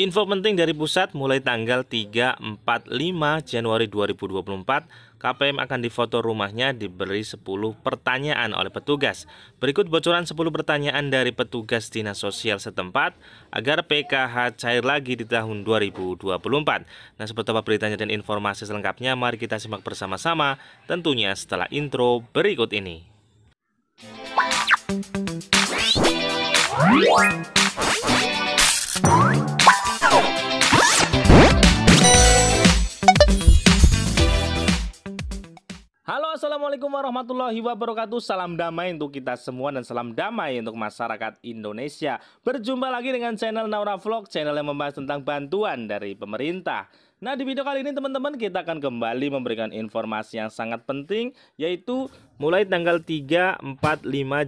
Info penting dari pusat mulai tanggal 3, 4, 5 Januari 2024 KPM akan difoto rumahnya diberi 10 pertanyaan oleh petugas. Berikut bocoran 10 pertanyaan dari petugas Dinas Sosial setempat agar PKH cair lagi di tahun 2024. Nah, seperti apa beritanya dan informasi selengkapnya, mari kita simak bersama-sama tentunya setelah intro berikut ini. Wow. warahmatullahi wabarakatuh Salam damai untuk kita semua dan salam damai untuk masyarakat Indonesia Berjumpa lagi dengan channel Naura Vlog Channel yang membahas tentang bantuan dari pemerintah Nah di video kali ini teman-teman kita akan kembali memberikan informasi yang sangat penting Yaitu mulai tanggal 3, 4, 5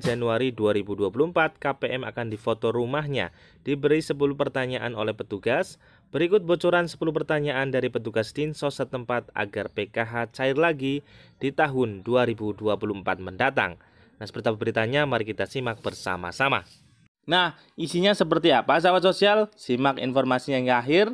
Januari 2024 KPM akan difoto rumahnya Diberi 10 pertanyaan oleh petugas Berikut bocoran 10 pertanyaan dari petugas Dinsos setempat agar PKH cair lagi di tahun 2024 mendatang. Nah, seperti apa beritanya mari kita simak bersama-sama. Nah, isinya seperti apa sahabat sosial? Simak informasinya yang akhir.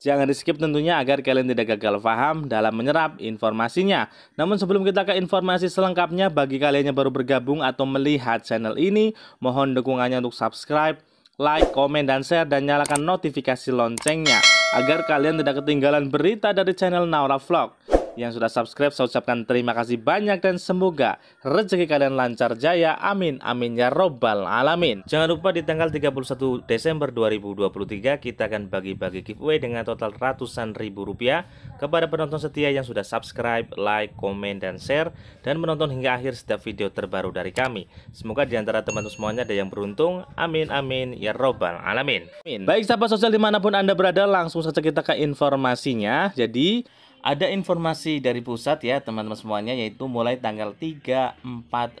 Jangan di skip tentunya agar kalian tidak gagal paham dalam menyerap informasinya. Namun sebelum kita ke informasi selengkapnya, bagi kalian yang baru bergabung atau melihat channel ini, mohon dukungannya untuk subscribe, like, komen, dan share, dan nyalakan notifikasi loncengnya agar kalian tidak ketinggalan berita dari channel Naura Vlog. Yang sudah subscribe saya ucapkan terima kasih banyak dan semoga rezeki kalian lancar jaya. Amin amin ya robbal alamin. Jangan lupa di tanggal 31 Desember 2023 kita akan bagi-bagi giveaway dengan total ratusan ribu rupiah kepada penonton setia yang sudah subscribe, like, komen dan share dan menonton hingga akhir setiap video terbaru dari kami. Semoga di antara teman-teman semuanya ada yang beruntung. Amin amin ya robbal alamin. Amin. Baik sahabat sosial dimanapun anda berada langsung saja kita ke informasinya. Jadi ada informasi dari pusat ya teman-teman semuanya yaitu mulai tanggal 3, 4, 5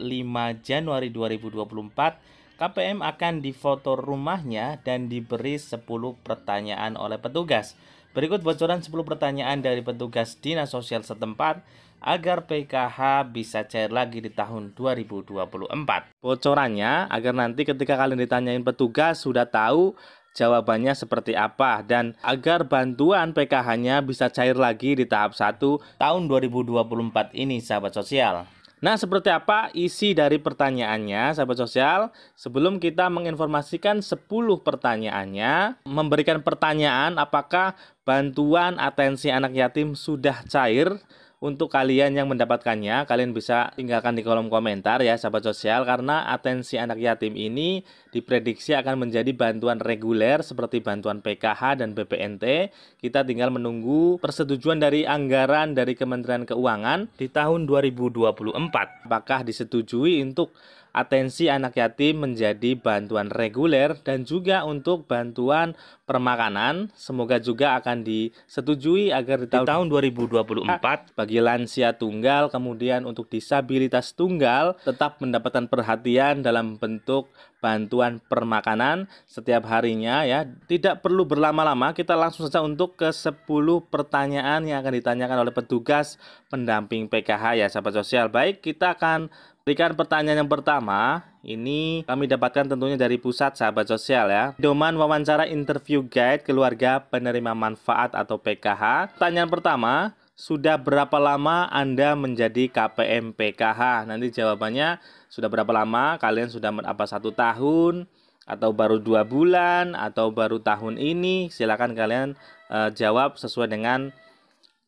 Januari 2024 KPM akan difoto rumahnya dan diberi 10 pertanyaan oleh petugas. Berikut bocoran 10 pertanyaan dari petugas Dinas Sosial setempat agar PKH bisa cair lagi di tahun 2024. Bocorannya agar nanti ketika kalian ditanyain petugas sudah tahu jawabannya seperti apa dan agar bantuan PKH-nya bisa cair lagi di tahap 1 tahun 2024 ini sahabat sosial. Nah, seperti apa isi dari pertanyaannya, sahabat sosial? Sebelum kita menginformasikan 10 pertanyaannya, memberikan pertanyaan apakah bantuan atensi anak yatim sudah cair untuk kalian yang mendapatkannya, kalian bisa tinggalkan di kolom komentar ya sahabat sosial karena atensi anak yatim ini diprediksi akan menjadi bantuan reguler seperti bantuan PKH dan BPNT. Kita tinggal menunggu persetujuan dari anggaran dari Kementerian Keuangan di tahun 2024. Apakah disetujui untuk atensi anak yatim menjadi bantuan reguler dan juga untuk bantuan permakanan. Semoga juga akan disetujui agar di, tahun, di tahun 2024 ah, bagi lansia tunggal kemudian untuk disabilitas tunggal tetap mendapatkan perhatian dalam bentuk bantuan permakanan setiap harinya ya. Tidak perlu berlama-lama, kita langsung saja untuk ke 10 pertanyaan yang akan ditanyakan oleh petugas pendamping PKH ya sahabat sosial. Baik, kita akan Berikan pertanyaan yang pertama, ini kami dapatkan tentunya dari pusat sahabat sosial ya. Doman wawancara interview guide keluarga penerima manfaat atau PKH. Pertanyaan pertama, sudah berapa lama Anda menjadi KPM PKH? Nanti jawabannya sudah berapa lama? Kalian sudah apa satu tahun? atau baru dua bulan atau baru tahun ini silakan kalian e, jawab sesuai dengan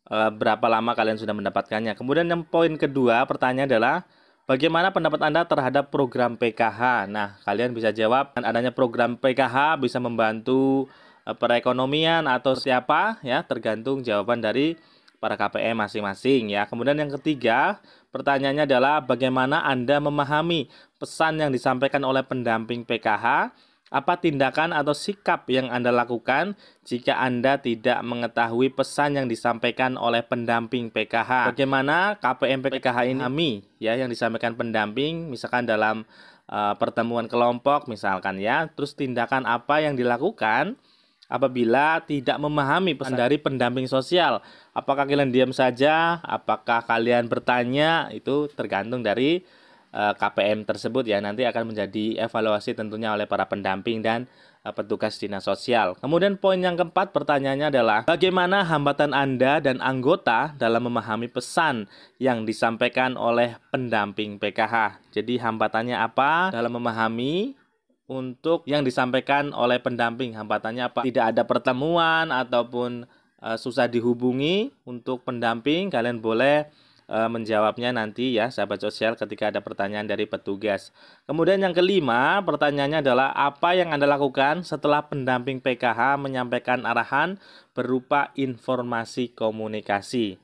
e, berapa lama kalian sudah mendapatkannya kemudian yang poin kedua pertanyaan adalah Bagaimana pendapat Anda terhadap program PKH? Nah, kalian bisa jawab adanya program PKH bisa membantu eh, perekonomian atau siapa ya, tergantung jawaban dari para KPM masing-masing ya. Kemudian yang ketiga, pertanyaannya adalah bagaimana Anda memahami pesan yang disampaikan oleh pendamping PKH apa tindakan atau sikap yang Anda lakukan jika Anda tidak mengetahui pesan yang disampaikan oleh pendamping PKH? Bagaimana KPM PKH ini kami ya yang disampaikan pendamping misalkan dalam uh, pertemuan kelompok misalkan ya, terus tindakan apa yang dilakukan apabila tidak memahami pesan dari pendamping sosial. Apakah kalian diam saja? Apakah kalian bertanya? Itu tergantung dari Eh, KPM tersebut ya nanti akan menjadi evaluasi tentunya oleh para pendamping dan eh, petugas dinas sosial. Kemudian poin yang keempat pertanyaannya adalah bagaimana hambatan Anda dan anggota dalam memahami pesan yang disampaikan oleh pendamping PKH. Jadi hambatannya apa dalam memahami untuk yang disampaikan oleh pendamping hambatannya apa? Tidak ada pertemuan ataupun uh, susah dihubungi untuk pendamping kalian boleh Eh, menjawabnya nanti ya sahabat sosial ketika ada pertanyaan dari petugas. Kemudian yang kelima, pertanyaannya adalah apa yang Anda lakukan setelah pendamping PKH menyampaikan arahan berupa informasi komunikasi.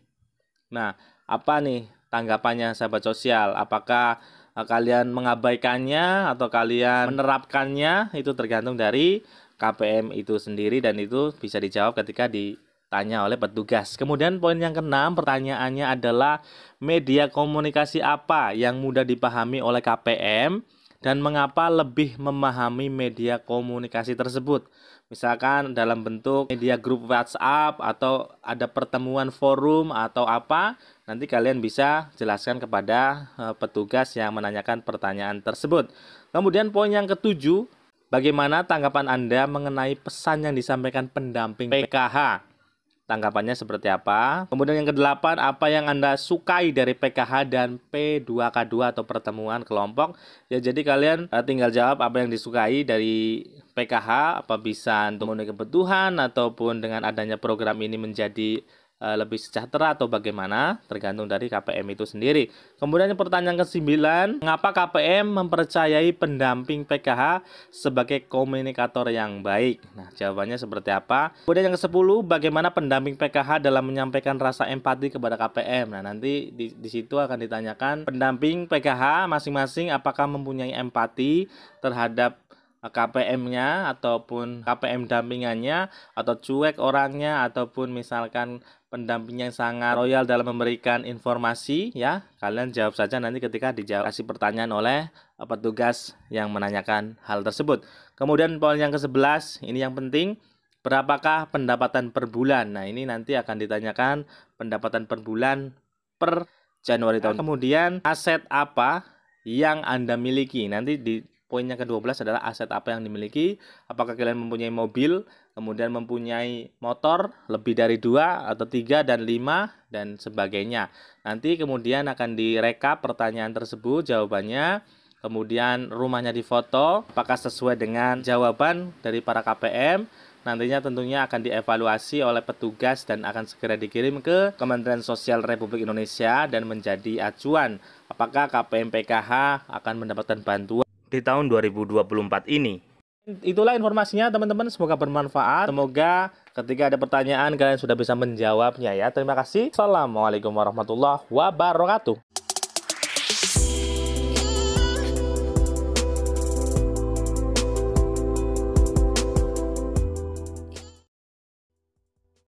Nah, apa nih tanggapannya sahabat sosial? Apakah eh, kalian mengabaikannya atau kalian menerapkannya itu tergantung dari KPM itu sendiri dan itu bisa dijawab ketika di tanya oleh petugas. Kemudian poin yang keenam pertanyaannya adalah media komunikasi apa yang mudah dipahami oleh KPM dan mengapa lebih memahami media komunikasi tersebut. Misalkan dalam bentuk media grup WhatsApp atau ada pertemuan forum atau apa, nanti kalian bisa jelaskan kepada eh, petugas yang menanyakan pertanyaan tersebut. Kemudian poin yang ketujuh, bagaimana tanggapan Anda mengenai pesan yang disampaikan pendamping PKH? tanggapannya seperti apa. Kemudian yang kedelapan, apa yang Anda sukai dari PKH dan P2K2 atau pertemuan kelompok. Ya jadi kalian eh, tinggal jawab apa yang disukai dari PKH, apa bisa untuk memenuhi kebutuhan ataupun dengan adanya program ini menjadi Eh, lebih sejahtera atau bagaimana tergantung dari KPM itu sendiri. Kemudian pertanyaan ke-9, mengapa KPM mempercayai pendamping PKH sebagai komunikator yang baik? Nah, jawabannya seperti apa? Kemudian yang ke-10, bagaimana pendamping PKH dalam menyampaikan rasa empati kepada KPM? Nah, nanti di, di situ akan ditanyakan pendamping PKH masing-masing apakah mempunyai empati terhadap KPM-nya ataupun KPM dampingannya atau cuek orangnya ataupun misalkan pendampingnya yang sangat royal dalam memberikan informasi ya kalian jawab saja nanti ketika dijawab kasih pertanyaan oleh eh, petugas yang menanyakan hal tersebut kemudian poin yang ke sebelas ini yang penting berapakah pendapatan per bulan nah ini nanti akan ditanyakan pendapatan per bulan per Januari tahun kemudian aset apa yang Anda miliki nanti di Poin yang ke-12 adalah aset apa yang dimiliki. Apakah kalian mempunyai mobil, kemudian mempunyai motor lebih dari dua atau tiga dan lima dan sebagainya. Nanti kemudian akan direkap pertanyaan tersebut jawabannya. Kemudian rumahnya difoto, apakah sesuai dengan jawaban dari para KPM nantinya tentunya akan dievaluasi oleh petugas dan akan segera dikirim ke Kementerian Sosial Republik Indonesia dan menjadi acuan apakah KPM PKH akan mendapatkan bantuan di tahun 2024 ini. Itulah informasinya teman-teman, semoga bermanfaat. Semoga ketika ada pertanyaan kalian sudah bisa menjawabnya ya. Terima kasih. Assalamualaikum warahmatullahi wabarakatuh.